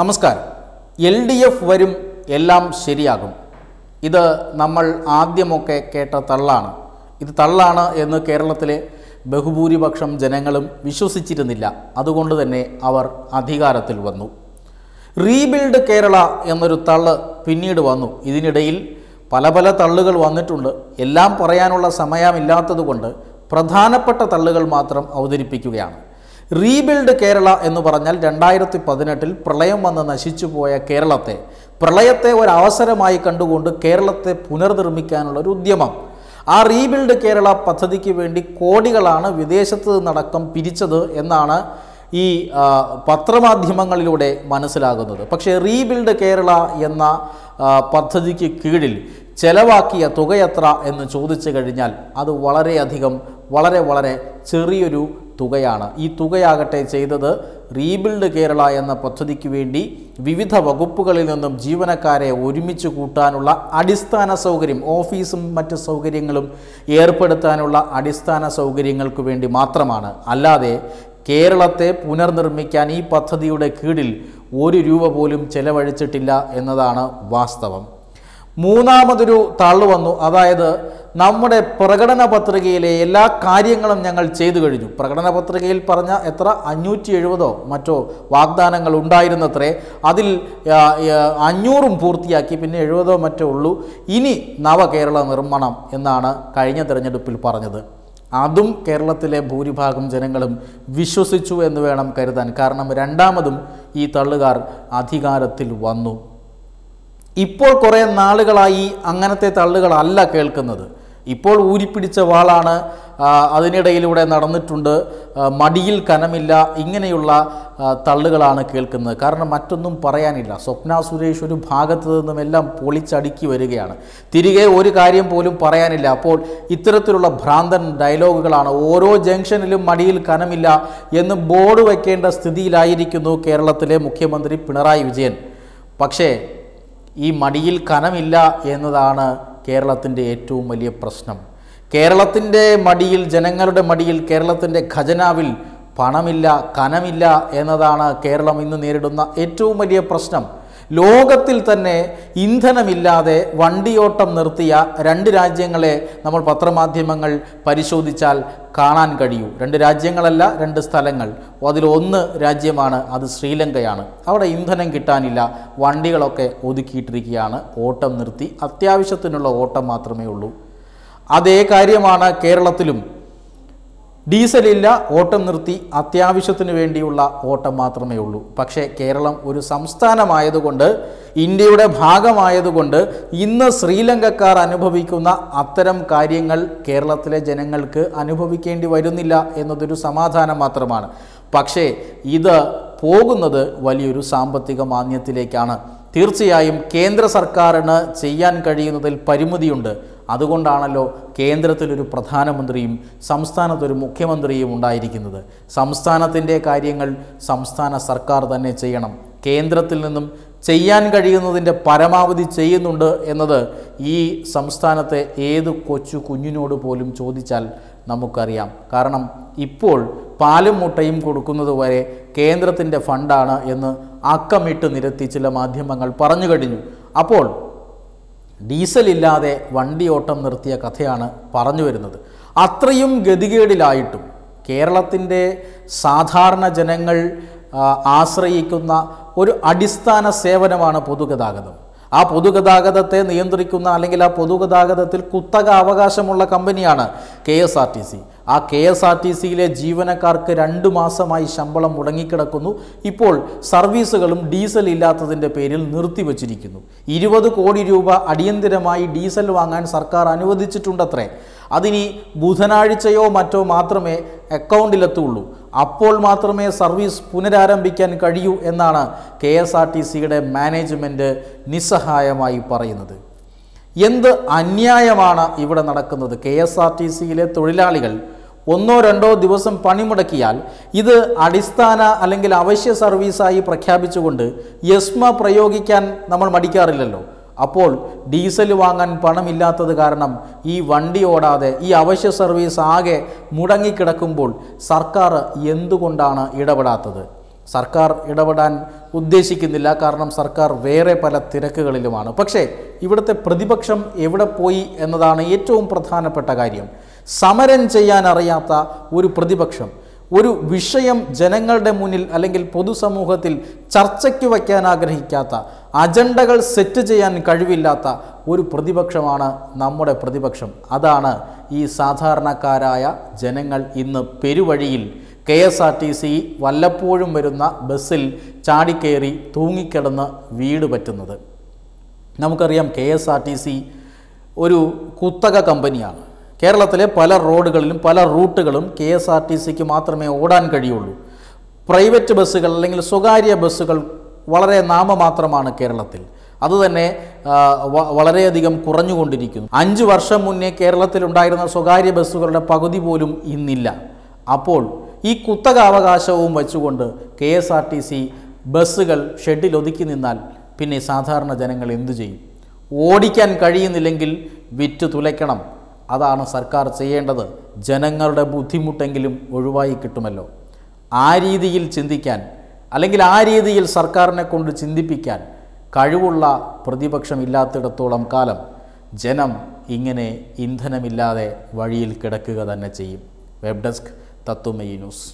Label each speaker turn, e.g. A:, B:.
A: നമസ്കാരം L D F വരും എല്ലാം ശരിയാകും ഇത് നമ്മൾ ആദ്യമൊക്കെ കേട്ട തള്ളാണ് ഇത് തള്ളാണ് എന്ന് കേരളത്തിലെ ബഹുഭൂരിപക്ഷം ജനങ്ങളും വിശ്വസിച്ചിരുന്നില്ല അതുകൊണ്ട് തന്നെ അവർ അധികാരത്തിൽ വന്നു റീബിൽഡ് കേരള എന്നൊരു തള്ള് പിന്നീട് വന്നു ഇതിനിടയിൽ പല പല തള്ളുകൾ വന്നിട്ടുണ്ട് എല്ലാം പറയാനുള്ള സമയമില്ലാത്തതുകൊണ്ട് പ്രധാനപ്പെട്ട തള്ളുകൾ മാത്രം അവതരിപ്പിക്കുകയാണ് റീബിൽഡ് കേരള എന്ന് പറഞ്ഞാൽ രണ്ടായിരത്തി പതിനെട്ടിൽ പ്രളയം വന്ന് നശിച്ചുപോയ കേരളത്തെ പ്രളയത്തെ ഒരു അവസരമായി കണ്ടുകൊണ്ട് കേരളത്തെ പുനർനിർമ്മിക്കാനുള്ള ഒരു ഉദ്യമം ആ റീബിൽഡ് കേരള പദ്ധതിക്ക് വേണ്ടി കോടികളാണ് വിദേശത്ത് നിന്നടക്കം പിരിച്ചത് എന്നാണ് ഈ പത്രമാധ്യമങ്ങളിലൂടെ മനസ്സിലാകുന്നത് പക്ഷേ റീബിൽഡ് കേരള എന്ന പദ്ധതിക്ക് കീഴിൽ ചെലവാക്കിയ തുകയെത്ര എന്ന് ചോദിച്ചു കഴിഞ്ഞാൽ അത് വളരെയധികം വളരെ വളരെ ചെറിയൊരു തുകയാണ് ഈ തുകയാകട്ടെ ചെയ്തത് റീബിൽഡ് കേരള എന്ന പദ്ധതിക്ക് വേണ്ടി വിവിധ വകുപ്പുകളിൽ നിന്നും ജീവനക്കാരെ ഒരുമിച്ച് കൂട്ടാനുള്ള അടിസ്ഥാന സൗകര്യം ഓഫീസും മറ്റ് സൗകര്യങ്ങളും ഏർപ്പെടുത്താനുള്ള അടിസ്ഥാന സൗകര്യങ്ങൾക്ക് വേണ്ടി മാത്രമാണ് അല്ലാതെ കേരളത്തെ പുനർനിർമ്മിക്കാൻ ഈ പദ്ധതിയുടെ കീഴിൽ ഒരു രൂപ പോലും ചെലവഴിച്ചിട്ടില്ല എന്നതാണ് വാസ്തവം മൂന്നാമതൊരു തള്ളു വന്നു അതായത് നമ്മുടെ പ്രകടന പത്രികയിലെ എല്ലാ കാര്യങ്ങളും ഞങ്ങൾ ചെയ്തു കഴിഞ്ഞു പ്രകടന പത്രികയിൽ പറഞ്ഞ എത്ര അഞ്ഞൂറ്റി എഴുപതോ മറ്റോ വാഗ്ദാനങ്ങൾ ഉണ്ടായിരുന്നത്രേ അതിൽ അഞ്ഞൂറും പൂർത്തിയാക്കി പിന്നെ എഴുപതോ മറ്റോ ഉള്ളൂ ഇനി നവകേരള നിർമ്മാണം എന്നാണ് കഴിഞ്ഞ തിരഞ്ഞെടുപ്പിൽ പറഞ്ഞത് അതും കേരളത്തിലെ ഭൂരിഭാഗം ജനങ്ങളും വിശ്വസിച്ചു എന്ന് വേണം കരുതാൻ കാരണം രണ്ടാമതും ഈ തള്ളുകാർ അധികാരത്തിൽ വന്നു ഇപ്പോൾ കുറേ നാളുകളായി അങ്ങനത്തെ തള്ളുകളല്ല കേൾക്കുന്നത് ഇപ്പോൾ ഊരിപ്പിടിച്ച വാളാണ് അതിനിടയിലൂടെ നടന്നിട്ടുണ്ട് മടിയിൽ കനമില്ല ഇങ്ങനെയുള്ള തള്ളുകളാണ് കേൾക്കുന്നത് കാരണം മറ്റൊന്നും പറയാനില്ല സ്വപ്ന സുരേഷ് ഒരു ഭാഗത്തു നിന്നും എല്ലാം പൊളിച്ചടുക്കി വരികയാണ് തിരികെ ഒരു കാര്യം പോലും പറയാനില്ല അപ്പോൾ ഇത്തരത്തിലുള്ള ഭ്രാന്തൻ ഡയലോഗുകളാണ് ഓരോ ജംഗ്ഷനിലും മടിയിൽ കനമില്ല എന്ന് ബോർഡ് വയ്ക്കേണ്ട സ്ഥിതിയിലായിരിക്കുന്നു കേരളത്തിലെ മുഖ്യമന്ത്രി പിണറായി വിജയൻ പക്ഷേ ഈ മടിയിൽ കനമില്ല എന്നതാണ് കേരളത്തിൻ്റെ ഏറ്റവും വലിയ പ്രശ്നം കേരളത്തിൻ്റെ മടിയിൽ ജനങ്ങളുടെ മടിയിൽ കേരളത്തിൻ്റെ ഖജനാവിൽ പണമില്ല കനമില്ല എന്നതാണ് കേരളം ഇന്ന് നേരിടുന്ന ഏറ്റവും വലിയ പ്രശ്നം ലോകത്തിൽ തന്നെ ഇന്ധനമില്ലാതെ വണ്ടിയോട്ടം നിർത്തിയ രണ്ട് രാജ്യങ്ങളെ നമ്മൾ പത്രമാധ്യമങ്ങൾ പരിശോധിച്ചാൽ കാണാൻ കഴിയൂ രണ്ട് രാജ്യങ്ങളല്ല രണ്ട് സ്ഥലങ്ങൾ അതിലൊന്ന് രാജ്യമാണ് അത് ശ്രീലങ്കയാണ് അവിടെ ഇന്ധനം കിട്ടാനില്ല വണ്ടികളൊക്കെ ഒതുക്കിയിട്ടിരിക്കുകയാണ് ഓട്ടം നിർത്തി അത്യാവശ്യത്തിനുള്ള ഓട്ടം മാത്രമേ ഉള്ളൂ അതേ കാര്യമാണ് കേരളത്തിലും ഡീസലില്ല ഓട്ടം നിർത്തി അത്യാവശ്യത്തിന് വേണ്ടിയുള്ള ഓട്ടം മാത്രമേ ഉള്ളൂ പക്ഷേ കേരളം ഒരു സംസ്ഥാനമായതുകൊണ്ട് ഇന്ത്യയുടെ ഭാഗമായതുകൊണ്ട് ഇന്ന് ശ്രീലങ്കക്കാർ അനുഭവിക്കുന്ന അത്തരം കാര്യങ്ങൾ കേരളത്തിലെ ജനങ്ങൾക്ക് അനുഭവിക്കേണ്ടി വരുന്നില്ല എന്നതൊരു സമാധാനം മാത്രമാണ് പക്ഷേ ഇത് പോകുന്നത് വലിയൊരു സാമ്പത്തിക മാന്യത്തിലേക്കാണ് തീർച്ചയായും കേന്ദ്ര സർക്കാരിന് ചെയ്യാൻ കഴിയുന്നതിൽ പരിമിതിയുണ്ട് അതുകൊണ്ടാണല്ലോ കേന്ദ്രത്തിലൊരു പ്രധാനമന്ത്രിയും സംസ്ഥാനത്തൊരു മുഖ്യമന്ത്രിയും ഉണ്ടായിരിക്കുന്നത് സംസ്ഥാനത്തിൻ്റെ കാര്യങ്ങൾ സംസ്ഥാന സർക്കാർ തന്നെ ചെയ്യണം കേന്ദ്രത്തിൽ നിന്നും ചെയ്യാൻ കഴിയുന്നതിൻ്റെ പരമാവധി ചെയ്യുന്നുണ്ട് എന്നത് ഈ സംസ്ഥാനത്തെ ഏത് കൊച്ചു കുഞ്ഞിനോട് പോലും ചോദിച്ചാൽ നമുക്കറിയാം കാരണം ഇപ്പോൾ പാലും മുട്ടയും കൊടുക്കുന്നത് വരെ കേന്ദ്രത്തിൻ്റെ ഫണ്ടാണ് എന്ന് അക്കമിട്ട് നിരത്തി ചില മാധ്യമങ്ങൾ പറഞ്ഞു കഴിഞ്ഞു അപ്പോൾ ഡീസലില്ലാതെ ഓട്ടം നിർത്തിയ കഥയാണ് പറഞ്ഞു വരുന്നത് അത്രയും ഗതികേടിലായിട്ടും കേരളത്തിൻ്റെ സാധാരണ ജനങ്ങൾ ആശ്രയിക്കുന്ന ഒരു അടിസ്ഥാന സേവനമാണ് പൊതുഗതാഗതം ആ പൊതുഗതാഗതത്തെ നിയന്ത്രിക്കുന്ന അല്ലെങ്കിൽ ആ പൊതുഗതാഗതത്തിൽ കുത്തക അവകാശമുള്ള കമ്പനിയാണ് K S R T C ആ കെ എസ് ആർ ടി സിയിലെ ജീവനക്കാർക്ക് രണ്ട് മാസമായി ശമ്പളം മുടങ്ങിക്കിടക്കുന്നു ഇപ്പോൾ സർവീസുകളും ഡീസൽ ഇല്ലാത്തതിൻ്റെ പേരിൽ നിർത്തിവച്ചിരിക്കുന്നു ഇരുപത് കോടി രൂപ അടിയന്തിരമായി ഡീസൽ വാങ്ങാൻ സർക്കാർ അനുവദിച്ചിട്ടുണ്ടത്രേ അതിനി ബുധനാഴ്ചയോ മറ്റോ മാത്രമേ അക്കൗണ്ടിലെത്തുള്ളൂ അപ്പോൾ മാത്രമേ സർവീസ് പുനരാരംഭിക്കാൻ കഴിയൂ എന്നാണ് കെ എസ് ആർ ടി സിയുടെ മാനേജ്മെൻറ്റ് നിസ്സഹായമായി പറയുന്നത് എന്ത് അന്യായമാണ് ഇവിടെ നടക്കുന്നത് കെ എസ് ആർ ടി സിയിലെ തൊഴിലാളികൾ ഒന്നോ രണ്ടോ ദിവസം പണിമുടക്കിയാൽ ഇത് അടിസ്ഥാന അല്ലെങ്കിൽ അവശ്യ സർവീസായി പ്രഖ്യാപിച്ചുകൊണ്ട് യസ്മ പ്രയോഗിക്കാൻ നമ്മൾ മടിക്കാറില്ലല്ലോ അപ്പോൾ ഡീസൽ വാങ്ങാൻ പണമില്ലാത്തത് കാരണം ഈ വണ്ടി ഓടാതെ ഈ അവശ്യ സർവീസ് ആകെ മുടങ്ങിക്കിടക്കുമ്പോൾ സർക്കാർ എന്തുകൊണ്ടാണ് ഇടപെടാത്തത് സർക്കാർ ഇടപെടാൻ ഉദ്ദേശിക്കുന്നില്ല കാരണം സർക്കാർ വേറെ പല തിരക്കുകളിലുമാണ് പക്ഷേ ഇവിടുത്തെ പ്രതിപക്ഷം എവിടെ പോയി എന്നതാണ് ഏറ്റവും പ്രധാനപ്പെട്ട കാര്യം സമരം ചെയ്യാൻ അറിയാത്ത ഒരു പ്രതിപക്ഷം ഒരു വിഷയം ജനങ്ങളുടെ മുന്നിൽ അല്ലെങ്കിൽ പൊതുസമൂഹത്തിൽ ചർച്ചയ്ക്ക് വയ്ക്കാൻ ആഗ്രഹിക്കാത്ത അജണ്ടകൾ സെറ്റ് ചെയ്യാൻ കഴിവില്ലാത്ത ഒരു പ്രതിപക്ഷമാണ് നമ്മുടെ പ്രതിപക്ഷം അതാണ് ഈ സാധാരണക്കാരായ ജനങ്ങൾ ഇന്ന് പെരുവഴിയിൽ K S R T C വല്ലപ്പോഴും വരുന്ന ബസ്സിൽ ചാടിക്കയറി തൂങ്ങിക്കിടന്ന് വീട് പറ്റുന്നത് നമുക്കറിയാം K S R T C ഒരു കുത്തക കമ്പനിയാണ് കേരളത്തിലെ പല റോഡുകളിലും പല റൂട്ടുകളും കെ എസ് ആർ ടി സിക്ക് മാത്രമേ ഓടാൻ കഴിയുള്ളൂ പ്രൈവറ്റ് ബസ്സുകൾ അല്ലെങ്കിൽ സ്വകാര്യ ബസ്സുകൾ വളരെ നാമമാത്രമാണ് കേരളത്തിൽ അതുതന്നെ വളരെയധികം കുറഞ്ഞുകൊണ്ടിരിക്കുന്നു അഞ്ച് വർഷം മുന്നേ കേരളത്തിലുണ്ടായിരുന്ന സ്വകാര്യ ബസ്സുകളുടെ പകുതി പോലും ഇന്നില്ല അപ്പോൾ ഈ കുത്തക അവകാശവും വച്ചുകൊണ്ട് K S R T C ബസ്സുകൾ ഷെഡിൽ ഒതുക്കി നിന്നാൽ പിന്നെ സാധാരണ ജനങ്ങൾ എന്തു ചെയ്യും ഓടിക്കാൻ കഴിയുന്നില്ലെങ്കിൽ വിറ്റ് തുലയ്ക്കണം അതാണ് സർക്കാർ ചെയ്യേണ്ടത് ജനങ്ങളുടെ ബുദ്ധിമുട്ടെങ്കിലും ഒഴിവായി കിട്ടുമല്ലോ ആ രീതിയിൽ ചിന്തിക്കാൻ അല്ലെങ്കിൽ ആ രീതിയിൽ സർക്കാരിനെ കൊണ്ട് ചിന്തിപ്പിക്കാൻ കഴിവുള്ള പ്രതിപക്ഷം ഇല്ലാത്തിടത്തോളം കാലം ജനം ഇങ്ങനെ ഇന്ധനമില്ലാതെ വഴിയിൽ കിടക്കുക തന്നെ ചെയ്യും വെബ് ഡെസ്ക് തത്വമയി ന്യൂസ്